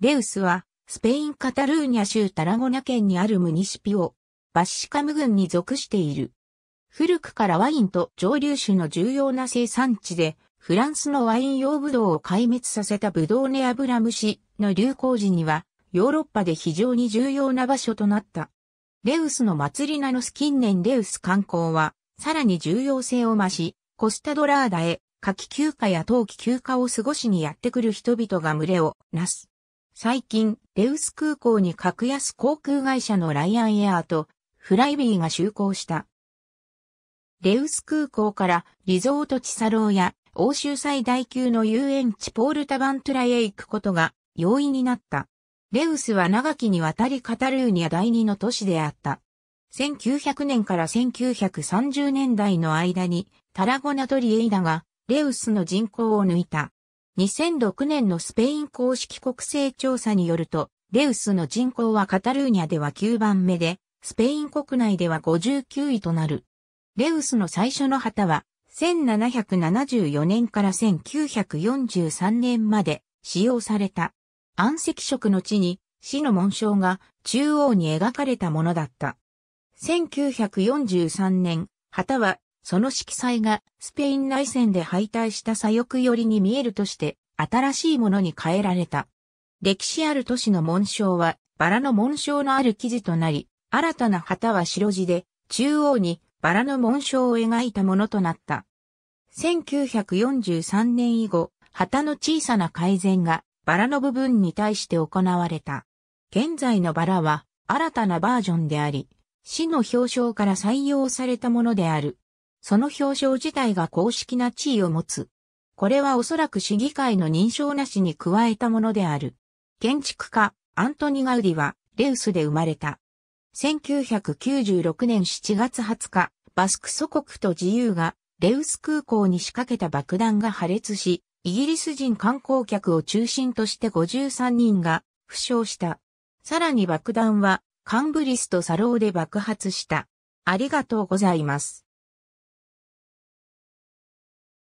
レウスは、スペイン・カタルーニャ州タラゴナ県にあるムニシピオ、バッシカム郡に属している。古くからワインと蒸留酒の重要な生産地で、フランスのワイン用ブドウを壊滅させたブドウネアブラムシの流行時には、ヨーロッパで非常に重要な場所となった。レウスの祭りナのス近年レウス観光は、さらに重要性を増し、コスタドラーダへ、夏季休暇や冬季休暇を過ごしにやってくる人々が群れをなす。最近、レウス空港に格安航空会社のライアンエアーとフライビーが就航した。レウス空港からリゾート地サローや欧州最大級の遊園地ポールタバントラへ行くことが容易になった。レウスは長きにわたりカタルーニア第二の都市であった。1900年から1930年代の間にタラゴナトリエイダがレウスの人口を抜いた。2006年のスペイン公式国勢調査によると、レウスの人口はカタルーニャでは9番目で、スペイン国内では59位となる。レウスの最初の旗は、1774年から1943年まで使用された。暗赤色の地に死の紋章が中央に描かれたものだった。1943年、旗はその色彩がスペイン内戦で敗退した左翼寄りに見えるとして新しいものに変えられた。歴史ある都市の紋章はバラの紋章のある生地となり、新たな旗は白地で中央にバラの紋章を描いたものとなった。1943年以後、旗の小さな改善がバラの部分に対して行われた。現在のバラは新たなバージョンであり、市の表彰から採用されたものである。その表彰自体が公式な地位を持つ。これはおそらく市議会の認証なしに加えたものである。建築家、アントニ・ガウディは、レウスで生まれた。1996年7月20日、バスク祖国と自由が、レウス空港に仕掛けた爆弾が破裂し、イギリス人観光客を中心として53人が負傷した。さらに爆弾は、カンブリスとサローで爆発した。ありがとうございます。